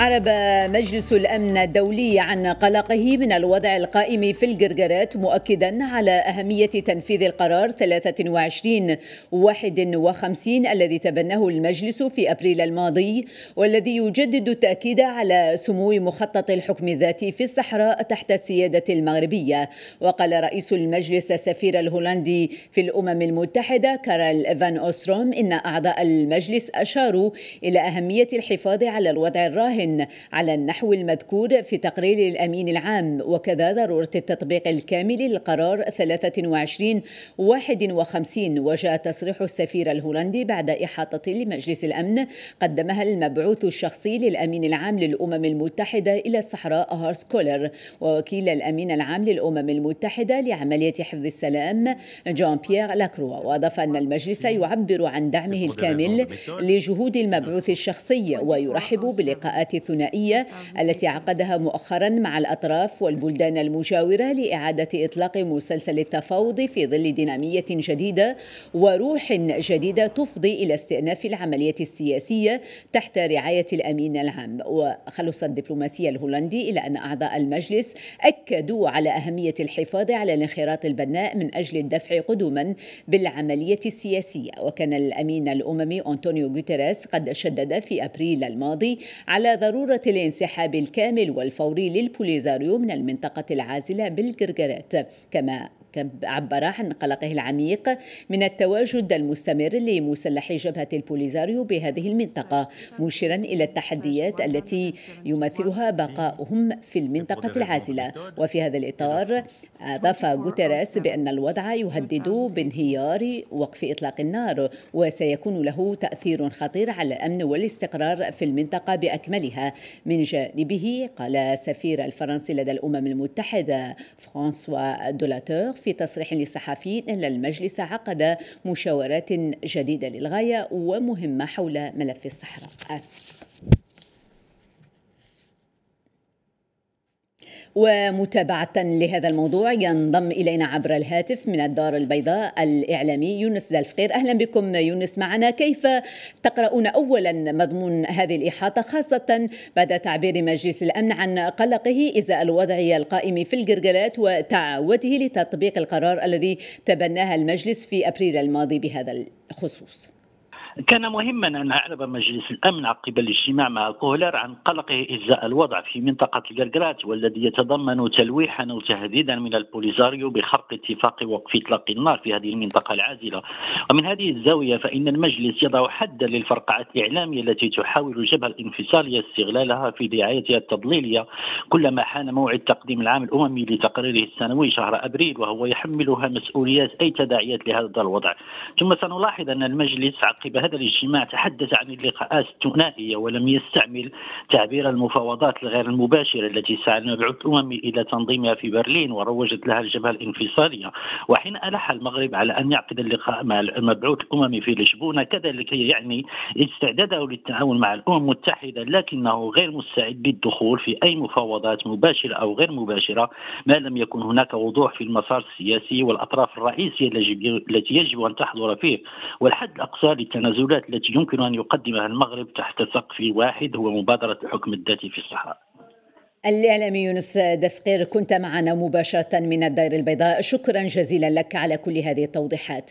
أعرب مجلس الأمن الدولي عن قلقه من الوضع القائم في الجرجرات مؤكدا على أهمية تنفيذ القرار 23 51 الذي تبناه المجلس في أبريل الماضي والذي يجدد التأكيد على سمو مخطط الحكم الذاتي في الصحراء تحت السيادة المغربية وقال رئيس المجلس السفير الهولندي في الأمم المتحدة كارل فان أوستروم إن أعضاء المجلس أشاروا إلى أهمية الحفاظ على الوضع الراهن على النحو المذكور في تقرير الأمين العام وكذا ضرورة التطبيق الكامل للقرار 23 51 وجاء تصريح السفير الهولندي بعد إحاطة لمجلس الأمن قدمها المبعوث الشخصي للأمين العام للأمم المتحدة إلى الصحراء هارس كولر ووكيل الأمين العام للأمم المتحدة لعملية حفظ السلام جون بيير لاكروا وأضاف أن المجلس يعبر عن دعمه الكامل لجهود المبعوث الشخصي ويرحب بلقاءات الثنائية التي عقدها مؤخرا مع الأطراف والبلدان المجاورة لإعادة إطلاق مسلسل التفاوض في ظل دينامية جديدة وروح جديدة تفضي إلى استئناف العملية السياسية تحت رعاية الأمين العام وخلص الدبلوماسية الهولندي إلى أن أعضاء المجلس أكدوا على أهمية الحفاظ على الانخراط البناء من أجل الدفع قدما بالعملية السياسية وكان الأمين الأممي أنطونيو غوتيريس قد شدد في أبريل الماضي على ضرورة الانسحاب الكامل والفوري للبوليزاريو من المنطقة العازلة بالجرجرات كما عبر عن قلقه العميق من التواجد المستمر لمسلحي جبهة البوليزاريو بهذه المنطقة مشيرا إلى التحديات التي يمثلها بقاؤهم في المنطقة العازلة وفي هذا الإطار أضاف غوتيريس بأن الوضع يهدد بانهيار وقف إطلاق النار وسيكون له تأثير خطير على الأمن والاستقرار في المنطقة بأكملها من جانبه قال سفير الفرنسي لدى الأمم المتحدة فرانسوا دولاتور في تصريح لصحفي أن المجلس عقد مشاورات جديدة للغاية ومهمة حول ملف الصحراء ومتابعة لهذا الموضوع ينضم إلينا عبر الهاتف من الدار البيضاء الإعلامي يونس زلفقير أهلا بكم يونس معنا كيف تقرؤون أولا مضمون هذه الإحاطة خاصة بعد تعبير مجلس الأمن عن قلقه إزاء الوضع القائم في القرقلات وتعاوده لتطبيق القرار الذي تبناها المجلس في أبريل الماضي بهذا الخصوص كان مهما أن أعرب مجلس الأمن عقب الاجتماع مع كوهلر عن قلقه إزاء الوضع في منطقة القرقرات والذي يتضمن تلويحا وتهديدا من البوليزاريو بخرق اتفاق وقف إطلاق النار في هذه المنطقة العازلة ومن هذه الزاوية فإن المجلس يضع حدا للفرقعات الإعلامية التي تحاول الجبهة الانفصالية استغلالها في دعايتها التضليلية كلما حان موعد تقديم العام الأممي لتقريره السنوي شهر أبريل وهو يحملها مسؤوليات أي تداعيات لهذا الوضع ثم سنلاحظ أن المجلس عقب هذا الاجتماع تحدث عن اللقاءات الثنائية ولم يستعمل تعبير المفاوضات الغير المباشرة التي سعى المبعوث الأممي إلى تنظيمها في برلين وروجت لها الجبهة الانفصالية وحين ألح المغرب على أن يعقد اللقاء مع المبعوث الأممي في لشبونة كذلك يعني استعداده للتعاون مع الأمم المتحدة لكنه غير مستعد للدخول في أي مفاوضات مباشرة أو غير مباشرة ما لم يكن هناك وضوح في المسار السياسي والأطراف الرئيسية التي يجب أن تحضر فيه والحد الأقصى للتنازل التنازلات التي يمكن أن يقدمها المغرب تحت سقف واحد هو مبادرة الحكم الذاتي في الصحراء الإعلامي يونس دفقير كنت معنا مباشرة من الدار البيضاء شكرا جزيلا لك على كل هذه التوضيحات